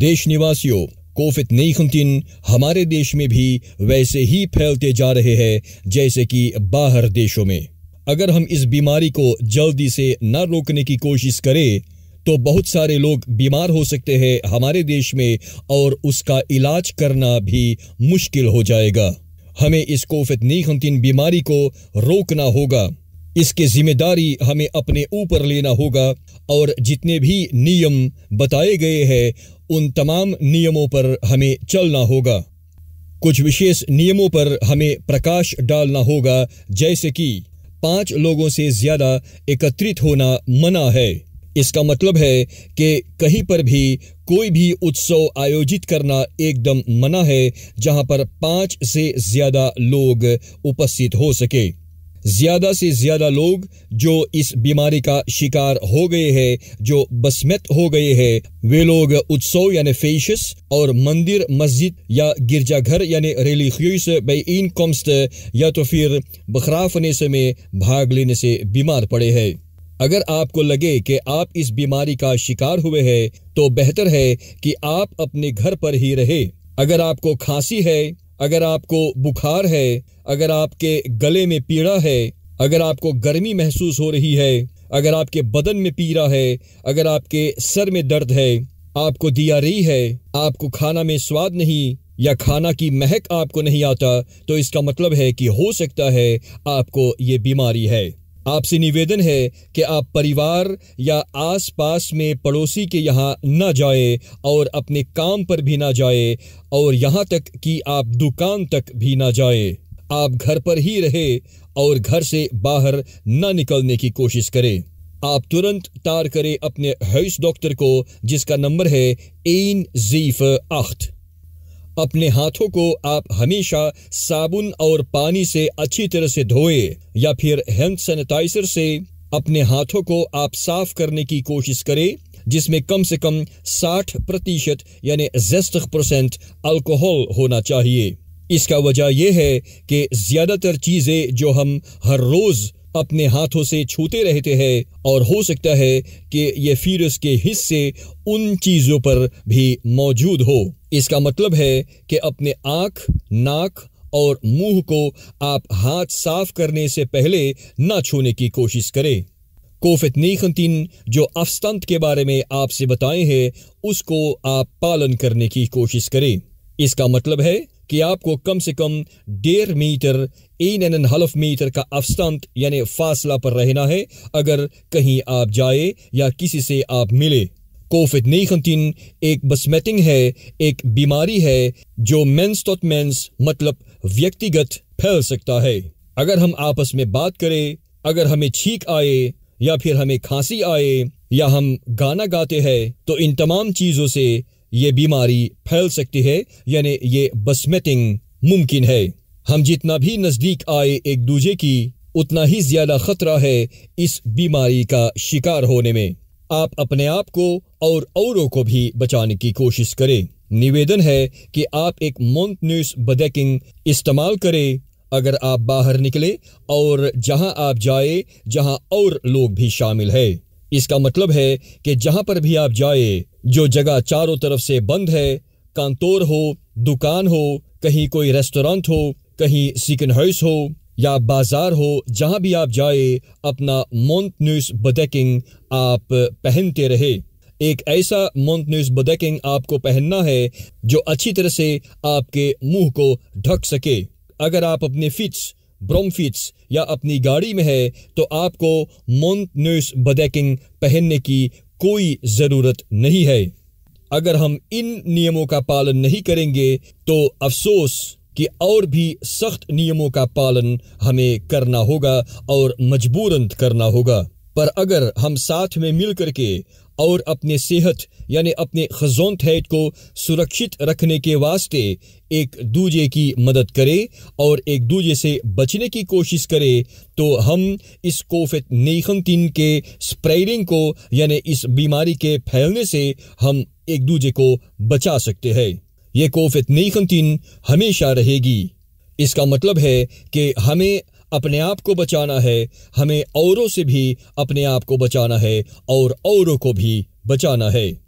देश निवासियों कोविड नई हमारे देश में भी वैसे ही फैलते जा रहे हैं जैसे कि बाहर देशों में अगर हम इस बीमारी को जल्दी से न रोकने की कोशिश करें तो बहुत सारे लोग बीमार हो सकते हैं हमारे देश में और उसका इलाज करना भी मुश्किल हो जाएगा हमें इस कोविड नई बीमारी को रोकना होगा इसकी जिम्मेदारी हमें अपने ऊपर लेना होगा और जितने भी नियम बताए गए हैं उन तमाम नियमों पर हमें चलना होगा कुछ विशेष नियमों पर हमें प्रकाश डालना होगा जैसे कि पांच लोगों से ज्यादा एकत्रित होना मना है इसका मतलब है कि कहीं पर भी कोई भी उत्सव आयोजित करना एकदम मना है जहां पर पांच से ज्यादा लोग उपस्थित हो सके ज़्यादा से ज़्यादा लोग जो इस बीमारी का शिकार हो गए हैं जो बसमत हो गए हैं वे लोग उत्सव यानी फेशस और मंदिर मस्जिद या गिरजाघर यानी रेलिखियस बेन कॉम्स्त या तो फिर बखराफने से में भाग लेने से बीमार पड़े हैं अगर आपको लगे कि आप इस बीमारी का शिकार हुए हैं तो बेहतर है कि आप अपने घर पर ही रहे अगर आपको खांसी है अगर आपको बुखार है अगर आपके गले में पीड़ा है अगर आपको गर्मी महसूस हो रही है अगर आपके बदन में पीड़ा है अगर आपके सर में दर्द है आपको दिया रही है आपको खाना में स्वाद नहीं या खाना की महक आपको नहीं आता तो इसका मतलब है कि हो सकता है आपको ये बीमारी है आपसे निवेदन है कि आप परिवार या आसपास में पड़ोसी के यहाँ न जाए और अपने काम पर भी ना जाए और यहाँ तक कि आप दुकान तक भी ना जाए आप घर पर ही रहे और घर से बाहर न निकलने की कोशिश करें आप तुरंत तार करें अपने हाउस डॉक्टर को जिसका नंबर है एन जीफ आख्त अपने हाथों को आप हमेशा साबुन और पानी से अच्छी तरह से धोए या फिर हैंड सैनिटाइजर से अपने हाथों को आप साफ करने की कोशिश करें जिसमें कम से कम 60 प्रतिशत यानी जेस्ट परसेंट अल्कोहल होना चाहिए इसका वजह यह है कि ज़्यादातर चीज़ें जो हम हर रोज़ अपने हाथों से छूते रहते हैं और हो सकता है कि ये फीरस के हिस्से उन चीज़ों पर भी मौजूद हो इसका मतलब है कि अपने आंख नाक और मुंह को आप हाथ साफ करने से पहले ना छूने की कोशिश करें कोफित नीखनतीन जो अफस्तंत के बारे में आपसे बताए हैं उसको आप पालन करने की कोशिश करें इसका मतलब है कि आपको कम से कम डेढ़ metre and and and half metre का अफस्तंत यानी फासला पर रहना है अगर कहीं आप जाए या किसी से आप मिले कोविड नाइन्टीन एक बसमेटिंग है एक बीमारी है जो मेंस तो मेंस मतलब व्यक्तिगत फैल सकता है अगर हम आपस में बात करें अगर हमें छींक आए या फिर हमें खांसी आए या हम गाना गाते हैं तो इन तमाम चीज़ों से ये बीमारी फैल सकती है यानी ये बसमेटिंग मुमकिन है हम जितना भी नज़दीक आए एक दूजे की उतना ही ज़्यादा ख़तरा है इस बीमारी का शिकार होने में आप अपने आप को और औरों को भी बचाने की कोशिश करें निवेदन है कि आप एक मोन्टन्यूस बदेकिंग इस्तेमाल करें अगर आप बाहर निकले और जहां आप जाए जहां और लोग भी शामिल है इसका मतलब है कि जहां पर भी आप जाए जो जगह चारों तरफ से बंद है कांतोर हो दुकान हो कहीं कोई रेस्टोरेंट हो कहीं सिकन हाउस हो या बाजार हो जहां भी आप जाए अपना मोन्टन्यूस बदेकिंग आप पहनते रहे एक ऐसा मोन्टन्यूस बदेकिंग आपको पहनना है जो अच्छी तरह से आपके मुंह को ढक सके अगर आप अपने फिट्स ब्रोमफिट्स या अपनी गाड़ी में है तो आपको मोन्टन्यूस बदेकिंग पहनने की कोई जरूरत नहीं है अगर हम इन नियमों का पालन नहीं करेंगे तो अफसोस कि और भी सख्त नियमों का पालन हमें करना होगा और मजबूरन करना होगा पर अगर हम साथ में मिल के और अपने सेहत यानी अपने खजोन थैट को सुरक्षित रखने के वास्ते एक दूजे की मदद करें और एक दूजे से बचने की कोशिश करें तो हम इस कोफित नेखनतिन के स्प्रेडिंग को यानी इस बीमारी के फैलने से हम एक दूजे को बचा सकते हैं ये कोफित नेखनतिन हमेशा रहेगी इसका मतलब है कि हमें अपने आप को बचाना है हमें औरों से भी अपने आप को बचाना है और औरों को भी बचाना है